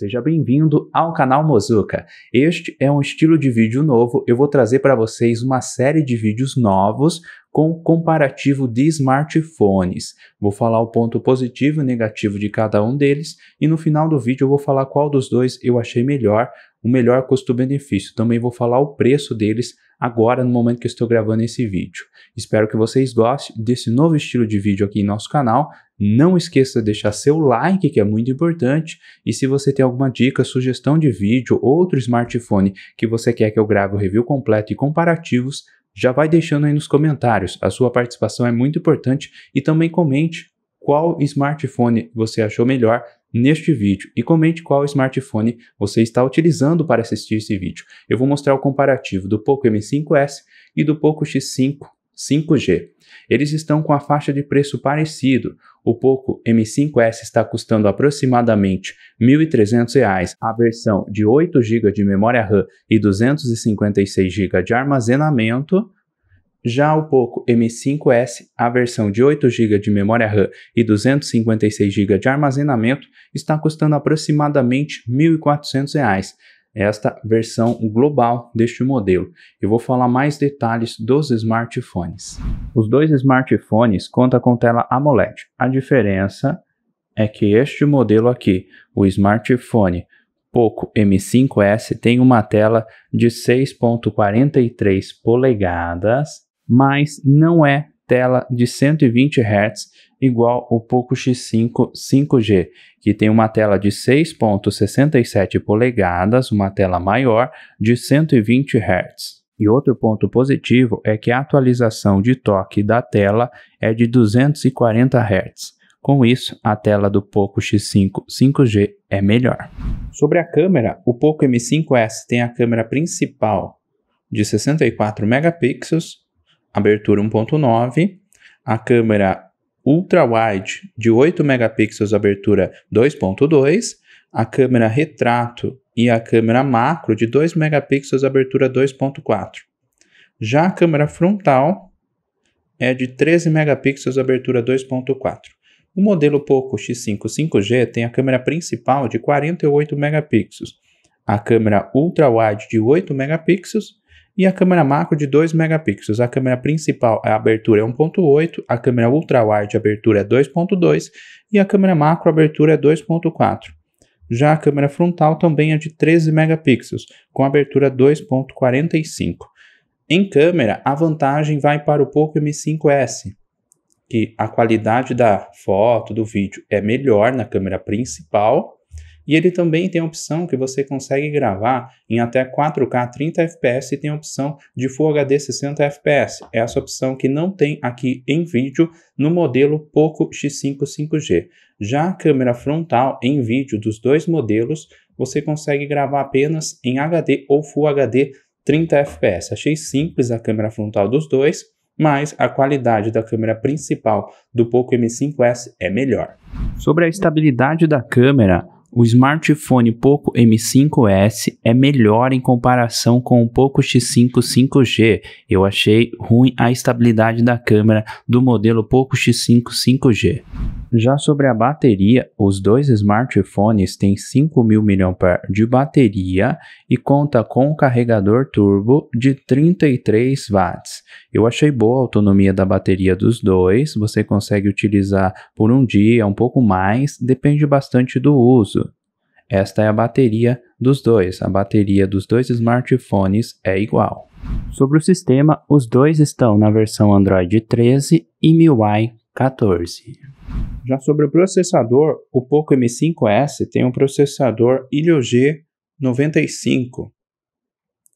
Seja bem-vindo ao canal Mozuka. Este é um estilo de vídeo novo. Eu vou trazer para vocês uma série de vídeos novos com comparativo de smartphones. Vou falar o ponto positivo e negativo de cada um deles e no final do vídeo eu vou falar qual dos dois eu achei melhor, o melhor custo-benefício. Também vou falar o preço deles agora no momento que eu estou gravando esse vídeo. Espero que vocês gostem desse novo estilo de vídeo aqui em nosso canal. Não esqueça de deixar seu like, que é muito importante, e se você tem alguma dica, sugestão de vídeo ou outro smartphone que você quer que eu grave o review completo e comparativos, já vai deixando aí nos comentários. A sua participação é muito importante e também comente qual smartphone você achou melhor neste vídeo e comente qual smartphone você está utilizando para assistir esse vídeo. Eu vou mostrar o comparativo do Poco M5S e do Poco X5 5G. Eles estão com a faixa de preço parecido. O Poco M5S está custando aproximadamente R$ 1.300, a versão de 8 GB de memória RAM e 256 GB de armazenamento, já o Poco M5S, a versão de 8 GB de memória RAM e 256 GB de armazenamento, está custando aproximadamente R$ 1.400, esta versão global deste modelo. Eu vou falar mais detalhes dos smartphones. Os dois smartphones contam com tela AMOLED. A diferença é que este modelo aqui, o smartphone Poco M5S tem uma tela de 6.43 polegadas mas não é tela de 120 Hz igual o Poco X5 5G, que tem uma tela de 6.67 polegadas, uma tela maior de 120 Hz. E outro ponto positivo é que a atualização de toque da tela é de 240 Hz. Com isso, a tela do Poco X5 5G é melhor. Sobre a câmera, o Poco M5S tem a câmera principal de 64 megapixels abertura 1.9, a câmera ultra-wide de 8 megapixels, abertura 2.2, a câmera retrato e a câmera macro de 2 megapixels, abertura 2.4. Já a câmera frontal é de 13 megapixels, abertura 2.4. O modelo Poco X5 5G tem a câmera principal de 48 megapixels, a câmera ultra-wide de 8 megapixels e a câmera macro de 2 megapixels. A câmera principal, é a abertura é 1.8, a câmera ultra wide, a abertura é 2.2 e a câmera macro, a abertura é 2.4. Já a câmera frontal também é de 13 megapixels, com abertura 2.45. Em câmera, a vantagem vai para o Poco M5S, que a qualidade da foto, do vídeo é melhor na câmera principal e ele também tem a opção que você consegue gravar em até 4K 30 FPS e tem a opção de Full HD 60 FPS. Essa opção que não tem aqui em vídeo no modelo Poco X5 5G. Já a câmera frontal em vídeo dos dois modelos, você consegue gravar apenas em HD ou Full HD 30 FPS. Achei simples a câmera frontal dos dois, mas a qualidade da câmera principal do Poco M5S é melhor. Sobre a estabilidade da câmera, o smartphone Poco M5S é melhor em comparação com o Poco X5 5G. Eu achei ruim a estabilidade da câmera do modelo Poco X5 5G. Já sobre a bateria, os dois smartphones têm 5.000 mAh de bateria e conta com um carregador turbo de 33 watts. Eu achei boa a autonomia da bateria dos dois, você consegue utilizar por um dia, um pouco mais, depende bastante do uso. Esta é a bateria dos dois, a bateria dos dois smartphones é igual. Sobre o sistema, os dois estão na versão Android 13 e MIUI 14. Já sobre o processador, o Poco M5S tem um processador g 95.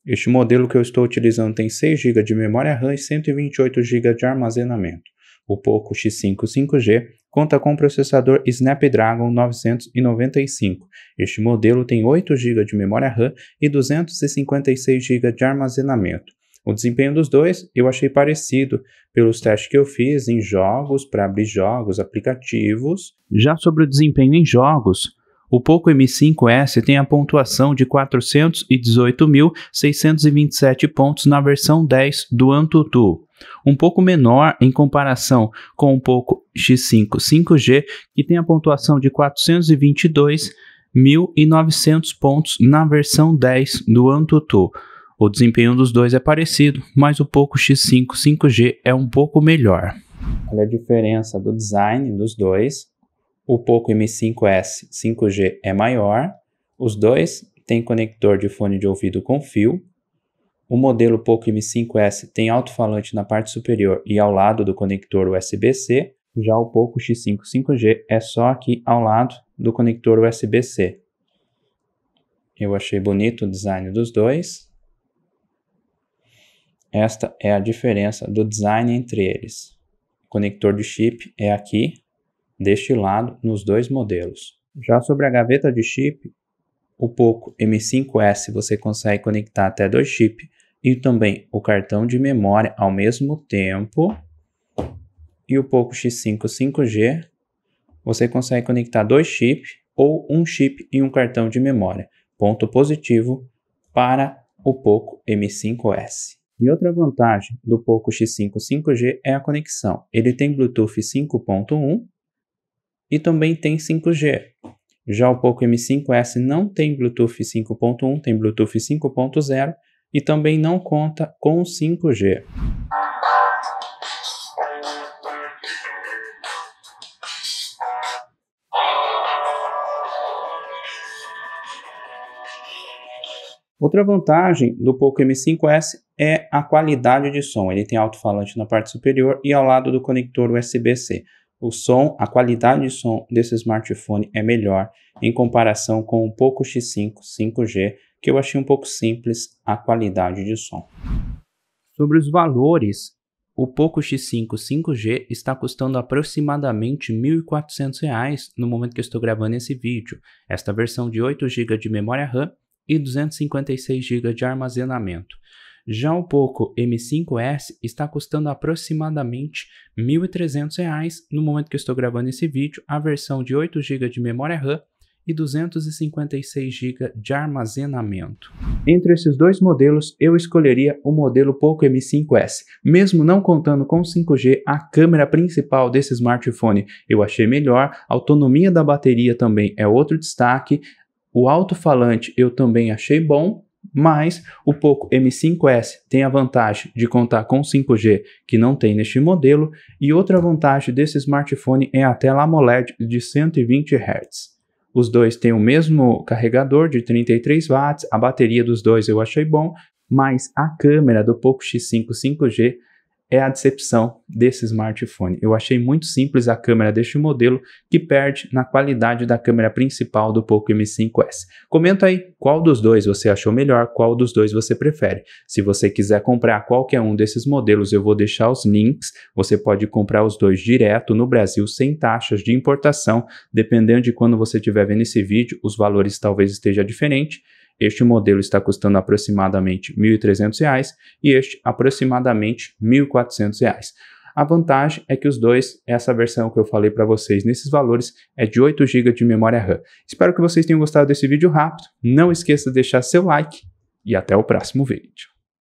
Este modelo que eu estou utilizando tem 6 GB de memória RAM e 128 GB de armazenamento. O Poco X5 5G conta com o processador Snapdragon 995. Este modelo tem 8 GB de memória RAM e 256 GB de armazenamento. O desempenho dos dois eu achei parecido pelos testes que eu fiz em jogos, para abrir jogos, aplicativos. Já sobre o desempenho em jogos, o Poco M5S tem a pontuação de 418.627 pontos na versão 10 do AnTuTu, um pouco menor em comparação com o Poco X5 5G, que tem a pontuação de 422.900 pontos na versão 10 do AnTuTu. O desempenho dos dois é parecido, mas o Poco X5 5G é um pouco melhor. Olha a diferença do design dos dois. O Poco M5S 5G é maior, os dois têm conector de fone de ouvido com fio. O modelo Poco M5S tem alto-falante na parte superior e ao lado do conector USB-C, já o Poco X5 5G é só aqui ao lado do conector USB-C. Eu achei bonito o design dos dois. Esta é a diferença do design entre eles. O conector de chip é aqui, deste lado, nos dois modelos. Já sobre a gaveta de chip, o Poco M5S você consegue conectar até dois chips e também o cartão de memória ao mesmo tempo. E o Poco X5 5G você consegue conectar dois chips ou um chip e um cartão de memória. Ponto positivo para o Poco M5S. E outra vantagem do Poco X5 5G é a conexão. Ele tem Bluetooth 5.1 e também tem 5G. Já o Poco M5S não tem Bluetooth 5.1, tem Bluetooth 5.0 e também não conta com 5G. Outra vantagem do Poco M5S é a qualidade de som. Ele tem alto-falante na parte superior e ao lado do conector USB-C. O som, a qualidade de som desse smartphone é melhor em comparação com o Poco X5 5G, que eu achei um pouco simples a qualidade de som. Sobre os valores, o Poco X5 5G está custando aproximadamente R$ 1.400 no momento que eu estou gravando esse vídeo. Esta versão de 8 GB de memória RAM e 256 GB de armazenamento. Já o Poco M5S está custando aproximadamente R$ 1.300 no momento que estou gravando esse vídeo, a versão de 8 GB de memória RAM e 256 GB de armazenamento. Entre esses dois modelos, eu escolheria o modelo Poco M5S. Mesmo não contando com 5G, a câmera principal desse smartphone eu achei melhor, a autonomia da bateria também é outro destaque, o alto-falante eu também achei bom, mas o Poco M5S tem a vantagem de contar com 5G, que não tem neste modelo, e outra vantagem desse smartphone é a tela AMOLED de 120 Hz. Os dois têm o mesmo carregador de 33 watts, a bateria dos dois eu achei bom, mas a câmera do Poco X5 5G é a decepção desse smartphone. Eu achei muito simples a câmera deste modelo, que perde na qualidade da câmera principal do Poco M5S. Comenta aí qual dos dois você achou melhor, qual dos dois você prefere. Se você quiser comprar qualquer um desses modelos, eu vou deixar os links. Você pode comprar os dois direto no Brasil sem taxas de importação, dependendo de quando você estiver vendo esse vídeo, os valores talvez estejam diferentes este modelo está custando aproximadamente R$ 1.300 e este aproximadamente R$ 1.400. A vantagem é que os dois, essa versão que eu falei para vocês nesses valores, é de 8 GB de memória RAM. Espero que vocês tenham gostado desse vídeo rápido. Não esqueça de deixar seu like e até o próximo vídeo.